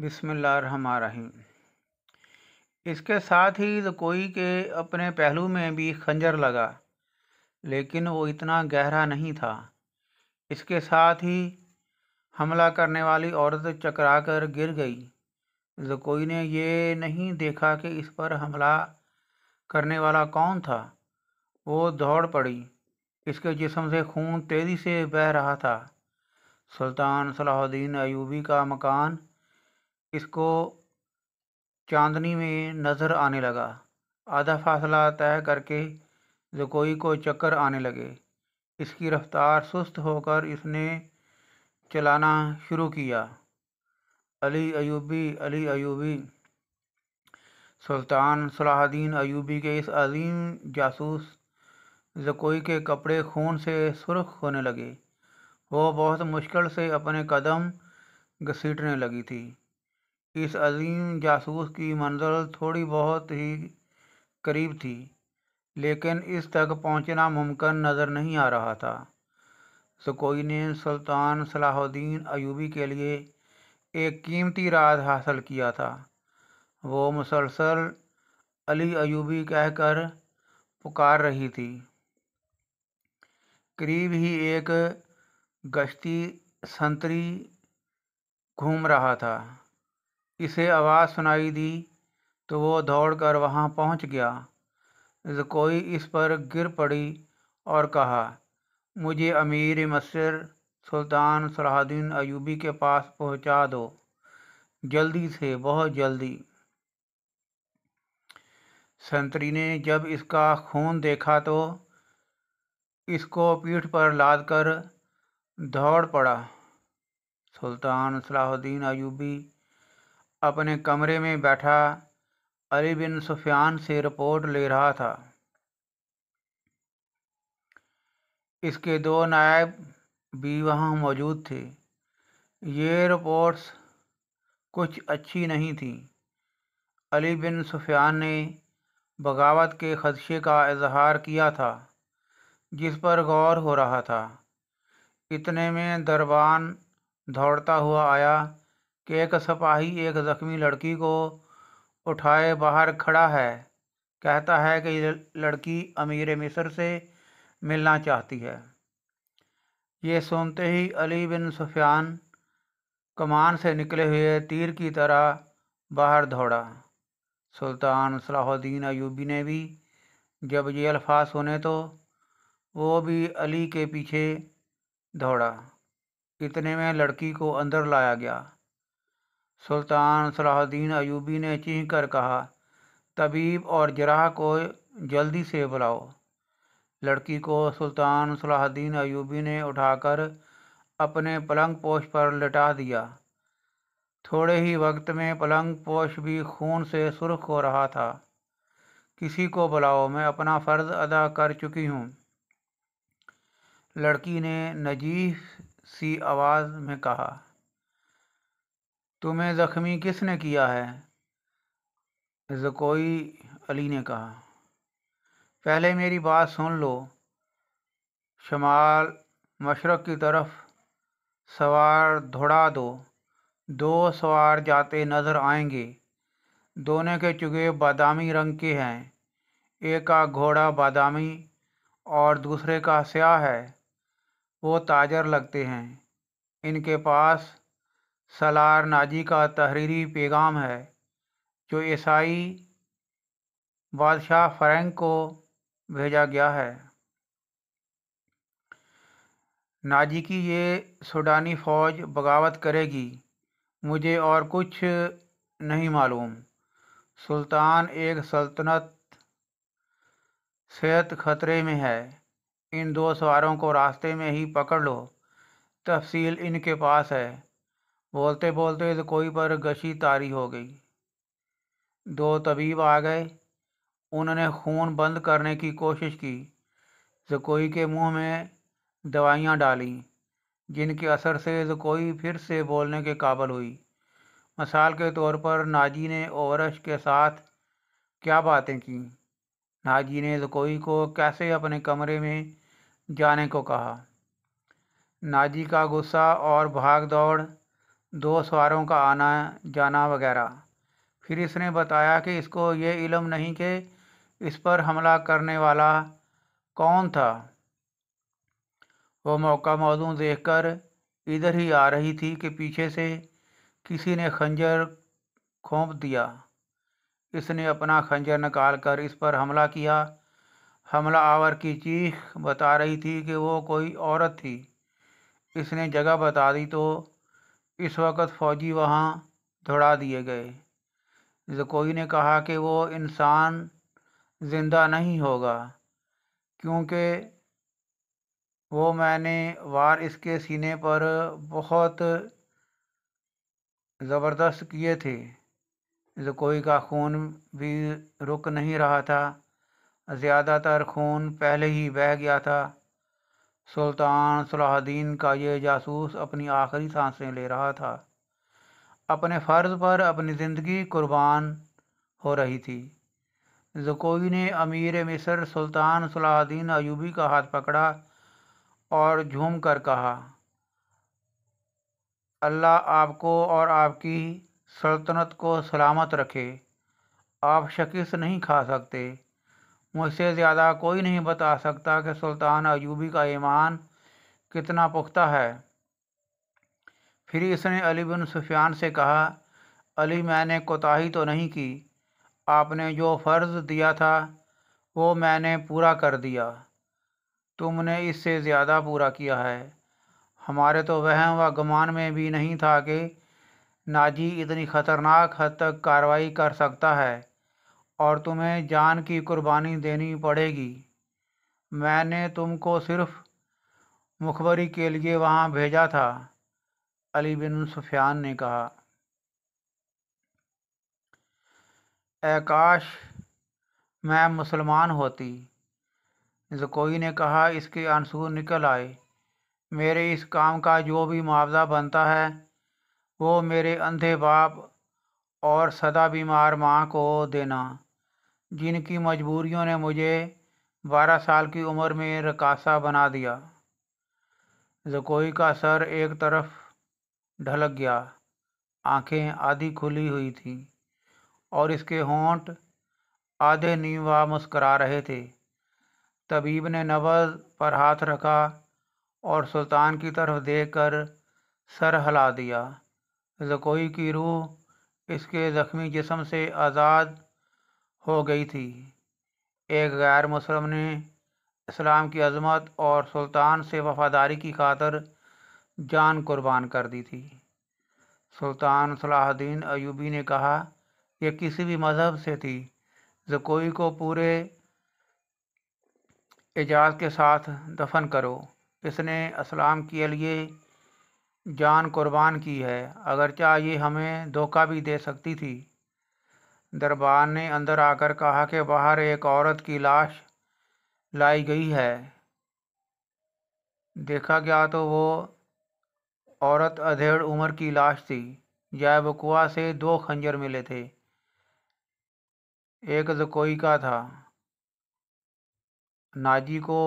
बिसमीम इसके साथ ही कोई के अपने पहलू में भी खंजर लगा लेकिन वो इतना गहरा नहीं था इसके साथ ही हमला करने वाली औरत चकराकर गिर गई जकोई ने ये नहीं देखा कि इस पर हमला करने वाला कौन था वो दौड़ पड़ी इसके जिसम से खून तेज़ी से बह रहा था सुल्तान सलाहुद्दीन अयूबी का मकान इसको चांदनी में नज़र आने लगा आधा फासला तय करके जकोई को चक्कर आने लगे इसकी रफ्तार सुस्त होकर इसने चलाना शुरू किया अली अयूबी अली अयूबी सुल्तान सलाहद्दीन अयूबी के इस अजीम जासूस जकोई के कपड़े खून से सुर्ख होने लगे वो बहुत मुश्किल से अपने कदम घसीटने लगी थी इस अज़ीम जासूस की मंज़िल थोड़ी बहुत ही करीब थी लेकिन इस तक पहुँचना मुमकिन नज़र नहीं आ रहा था सकोई ने सुल्तान सलाहुद्दीन अयूबी के लिए एक कीमती राज हासिल किया था वो मुसलसल अली अयूबी कहकर पुकार रही थी करीब ही एक गश्ती संतरी घूम रहा था इसे आवाज़ सुनाई दी तो वह दौड़कर वहाँ पहुँच गया ज़कोई इस पर गिर पड़ी और कहा मुझे अमीर मसर सुल्तान सलाहुद्दीन अयूबी के पास पहुँचा दो जल्दी से बहुत जल्दी संतरी ने जब इसका खून देखा तो इसको पीठ पर लाद कर दौड़ पड़ा सुल्तान सलाहुद्दीन अयूबी अपने कमरे में बैठा अली बिन सुफियान से रिपोर्ट ले रहा था इसके दो नायब भी वहाँ मौजूद थे ये रिपोर्ट्स कुछ अच्छी नहीं थी अली बिन सुफियान ने बगावत के खदशे का इजहार किया था जिस पर गौर हो रहा था इतने में दरबान दौड़ता हुआ आया कि एक सिपाही एक जख्मी लड़की को उठाए बाहर खड़ा है कहता है कि लड़की अमीर मिस्र से मिलना चाहती है ये सुनते ही अली बिन सुफियान कमान से निकले हुए तीर की तरह बाहर दौड़ा सुल्तान सलाहुद्दीन अयूबी ने भी जब ये अल्फाज सुने तो वो भी अली के पीछे दौड़ा इतने में लड़की को अंदर लाया गया सुल्तान सलाहुद्दीन अयूबी ने चीख कर कहा तबीब और जराह को जल्दी से बुलाओ लड़की को सुल्तान सलाहुद्दीन अयूबी ने उठाकर अपने पलंग पोश पर लटा दिया थोड़े ही वक्त में पलंग पोश भी खून से सुर्ख हो रहा था किसी को बुलाओ मैं अपना फ़र्ज़ अदा कर चुकी हूँ लड़की ने नजीह सी आवाज़ में कहा तुम्हें जख्मी किसने किया है जकोई अली ने कहा पहले मेरी बात सुन लो शमाल मशरक़ की तरफ सवार दौड़ा दो दो सवार जाते नज़र आएंगे दोनों के चुगे बादामी रंग के हैं एक का घोड़ा बादामी और दूसरे का स्याह है वो ताजर लगते हैं इनके पास सलार नाजी का तहरीरी पैगाम है जो ईसाई बादशाह फ्रैंक को भेजा गया है नाजी की ये सूडानी फ़ौज बगावत करेगी मुझे और कुछ नहीं मालूम सुल्तान एक सल्तनत सेहत खतरे में है इन दो सवारों को रास्ते में ही पकड़ लो तफसील इनके पास है बोलते बोलते तो कोई पर गशी तारी हो गई दो तबीब आ गए उन्होंने खून बंद करने की कोशिश की जकोई के मुंह में दवाइयाँ डाली जिनके असर से जकोई फिर से बोलने के काबल हुई मिसाल के तौर पर नाजी ने ओवरश के साथ क्या बातें की नाजी ने जकोई को कैसे अपने कमरे में जाने को कहा नाजी का गुस्सा और भाग दौड़ दो सवारों का आना जाना वगैरह फिर इसने बताया कि इसको ये इलम नहीं कि इस पर हमला करने वाला कौन था वो मौका देख देखकर इधर ही आ रही थी कि पीछे से किसी ने खंजर खोप दिया इसने अपना खंजर निकाल कर इस पर हमला किया हमला आवर की चीख बता रही थी कि वो कोई औरत थी इसने जगह बता दी तो इस वक्त फ़ौजी वहाँ दौड़ा दिए गए जकोई ने कहा कि वो इंसान ज़िंदा नहीं होगा क्योंकि वो मैंने वार इसके सीने पर बहुत ज़बरदस्त किए थे जकोई का खून भी रुक नहीं रहा था ज़्यादातर खून पहले ही बह गया था सुल्तान सलाहद्दीन का ये जासूस अपनी आखिरी सांसें ले रहा था अपने फ़र्ज़ पर अपनी ज़िंदगी कुर्बान हो रही थी जकोई ने अमीर मिस्र सुल्तान सलाहद्दीन अयूबी का हाथ पकड़ा और झूम कर कहा अल्लाह आपको और आपकी सल्तनत को सलामत रखे आप शिकस्त नहीं खा सकते मुझसे ज़्यादा कोई नहीं बता सकता कि सुल्तान अयूबी का ईमान कितना पुख्ता है फिर इसने अली बिन सुफियान से कहा अली मैंने कोताही तो नहीं की आपने जो फ़र्ज़ दिया था वो मैंने पूरा कर दिया तुमने इससे ज़्यादा पूरा किया है हमारे तो वह व गमान में भी नहीं था कि नाजी इतनी ख़तरनाक हद तक कार्रवाई कर सकता है और तुम्हें जान की कुर्बानी देनी पड़ेगी मैंने तुमको सिर्फ मुखबरी के लिए वहाँ भेजा था अली बिन सुफियान ने कहा आकाश मैं मुसलमान होती जकोई ने कहा इसके आंसू निकल आए मेरे इस काम का जो भी मुआवजा बनता है वो मेरे अंधे बाप और सदा बीमार माँ को देना जिनकी मजबूरियों ने मुझे बारह साल की उम्र में रकासा बना दिया जकोई का सर एक तरफ ढलक गया आंखें आधी खुली हुई थी और इसके होंठ आधे नीवा मुस्करा रहे थे तबीब ने नबज पर हाथ रखा और सुल्तान की तरफ देखकर सर हिला दिया जकोई की रूह इसके ज़ख्मी जिसम से आज़ाद हो गई थी एक गैर मुसलम ने इस्लाम की अजमत और सुल्तान से वफादारी की खातर जान कुर्बान कर दी थी सुल्तान सलाहुद्दीन अयूबी ने कहा यह किसी भी मज़हब से थी कोई को पूरे एजाज के साथ दफन करो इसने इस्लाम के लिए जान कुर्बान की है अगरचा ये हमें धोखा भी दे सकती थी दरबार ने अंदर आकर कहा कि बाहर एक औरत की लाश लाई गई है देखा गया तो वो औरत अधेड़ उम्र की लाश थी जयबकुआ से दो खंजर मिले थे एक जकोई का था नाजी को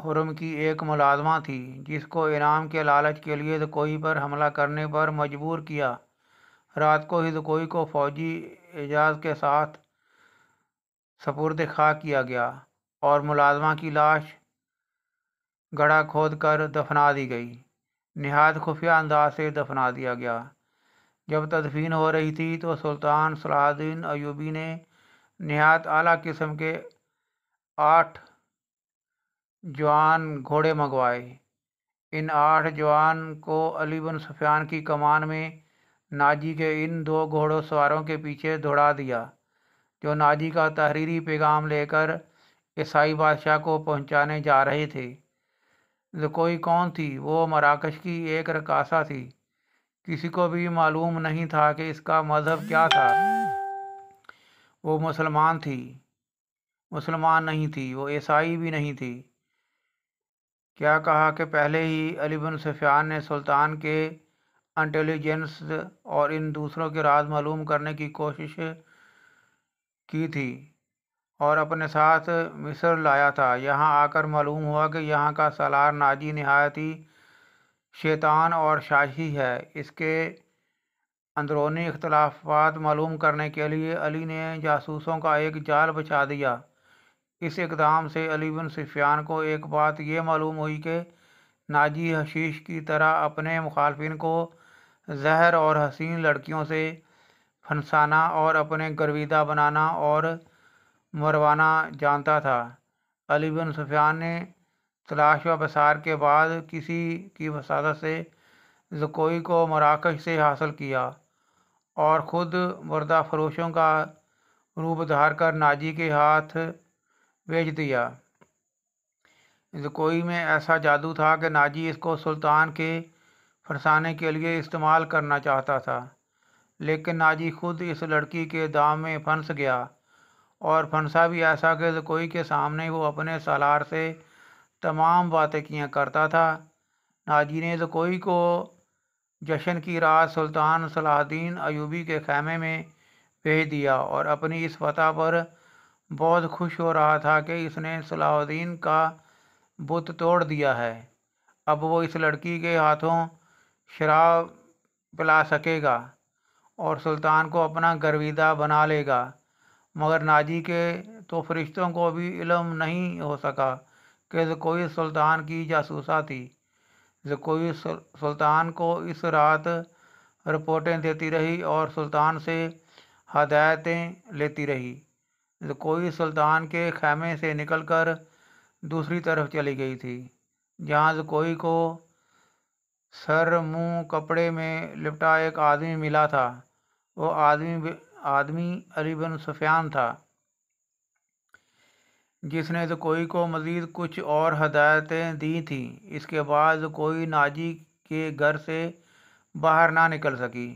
खुर्रम की एक मुलाजमा थी जिसको इनाम के लालच के लिए दकोई तो पर हमला करने पर मजबूर किया रात को ही दकोई तो को फौजी एजाज के साथ सपुरद खा किया गया और मुलाजमा की लाश गड़ा खोद कर दफना दी गई नहायत खुफिया अंदाज से दफना दिया गया जब तदफीन हो रही थी तो सुल्तान सलाहुद्दीन अयूबी ने नहायत आला किस्म के आठ जवान घोड़े मंगवाए इन आठ जवान को अली बन सुफियान की कमान में नाजी के इन दो घोड़ों सवारों के पीछे दौड़ा दिया जो नाजी का तहरीरी पैगाम लेकर ईसाई बादशाह को पहुंचाने जा रहे थे कोई कौन थी वो मराकश की एक रकासा थी किसी को भी मालूम नहीं था कि इसका मज़हब क्या था वो मुसलमान थी मुसलमान नहीं थी वो ईसाई भी नहीं थी क्या कहा कि पहले ही अली बिन सुफियान ने सुल्तान के इंटेलिजेंस और इन दूसरों के राज मालूम करने की कोशिश की थी और अपने साथ मिस्र लाया था यहाँ आकर मालूम हुआ कि यहाँ का सालार नाजी नहायत ही शैतान और शाही है इसके अंदरूनी इख्तलाफात मालूम करने के लिए अली ने जासूसों का एक जाल बचा दिया इस इकदाम से अली बिन सुफियान को एक बात यह मालूम हुई कि नाजी हशीश की तरह अपने मुखालफन को जहर और हसीन लड़कियों से फंसाना और अपने गर्विदा बनाना और मरवाना जानता था अली बिन सुफियान ने तलाश व बसार के बाद किसी की वसादत से जकोई को मराकश से हासिल किया और ख़ुद मुर्दा फरोशों का रूप धार कर नाजी के हाथ भेज दिया कोई में ऐसा जादू था कि नाजी इसको सुल्तान के फंसाने के लिए इस्तेमाल करना चाहता था लेकिन नाजी खुद इस लड़की के दाम में फंस गया और फंसा भी ऐसा कि कोई के सामने वो अपने सालार से तमाम बातें किया करता था नाजी ने कोई को जशन की रात सुल्तान सलाहद्दीन अयूबी के खैमे में भेज दिया और अपनी इस फतह पर बहुत खुश हो रहा था कि इसने सलाउद्दीन का बुत तोड़ दिया है अब वो इस लड़की के हाथों शराब पिला सकेगा और सुल्तान को अपना गर्विदा बना लेगा मगर नाजी के तो फरिश्तों को भी इलम नहीं हो सका कि कोई सुल्तान की जासूसा थी कोई सुल्तान को इस रात रिपोर्टें देती रही और सुल्तान से हदायतें लेती रही तो कोई सुल्तान के ख़ैमे से निकलकर दूसरी तरफ चली गई थी जहाँ कोई को सर मुंह कपड़े में लिपटा एक आदमी मिला था वो आदमी आदमी अली बिन सुफियान था जिसने तो कोई को मज़ीद कुछ और हदायतें दी थी इसके बाद कोई नाजी के घर से बाहर ना निकल सकी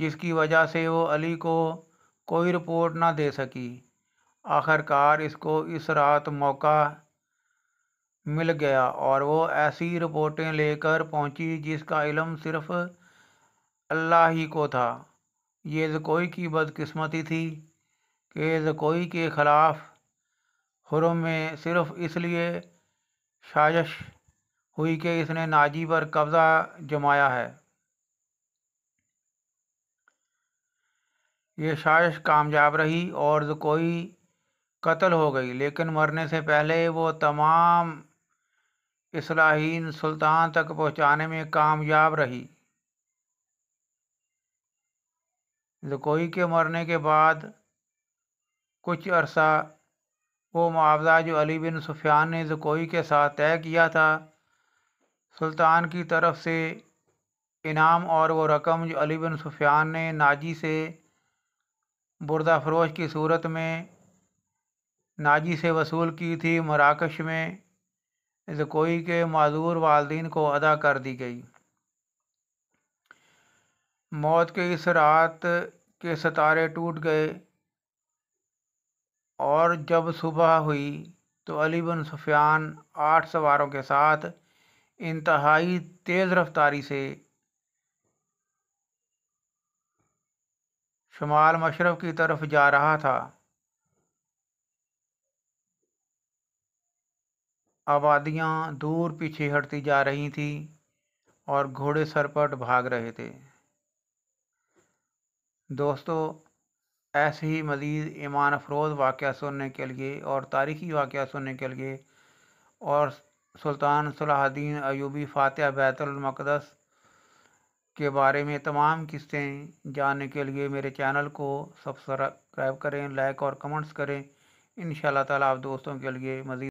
जिसकी वजह से वो अली को कोई रिपोर्ट ना दे सकी आखिरकार इसको इस रात मौका मिल गया और वो ऐसी रिपोर्टें लेकर पहुंची जिसका इलम सिर्फ अल्लाह ही को था ये जकोई की बदकिस्मती थी कि जकोई के ख़िलाफ़ हुरम में सिर्फ इसलिए साजिश हुई कि इसने नाजी पर कब्ज़ा जमाया है ये साजिश कामयाब रही और कोई कत्ल हो गई लेकिन मरने से पहले वो तमाम इसलाहीन सुल्तान तक पहुंचाने में कामयाब रही जकोई के मरने के बाद कुछ अरसा वो मुआवजा जो अली बिन सुफियान ने जकोई के साथ तय किया था सुल्तान की तरफ से इनाम और वो रकम जो अली बिन सुफियान ने नाजी से बुरदा फरोश की सूरत में नाजी से वसूल की थी मराकश में जकोई के माजूर वालदीन को अदा कर दी गई मौत के इस रात के सितारे टूट गए और जब सुबह हुई तो अली बन सुफियान आठ सवारों के साथ इंतहाई तेज़ रफ्तारी से शुमाल मशरफ़ की तरफ जा रहा था आबादियाँ दूर पीछे हटती जा रही थी और घोड़े सरपट भाग रहे थे दोस्तों ऐसे ही मज़ीद ईमान अफरोज़ वाक़ सुनने के लिए और तारीख़ी वाक़ सुनने के लिए और सुल्तान सलाहुद्दीन अयूबी फ़ातह बैतलमक़दस के बारे में तमाम किस्सें जानने के लिए मेरे चैनल को सब्सक्राइब करें लाइक और कमेंट्स करें इन ताला आप दोस्तों के लिए मज़ीद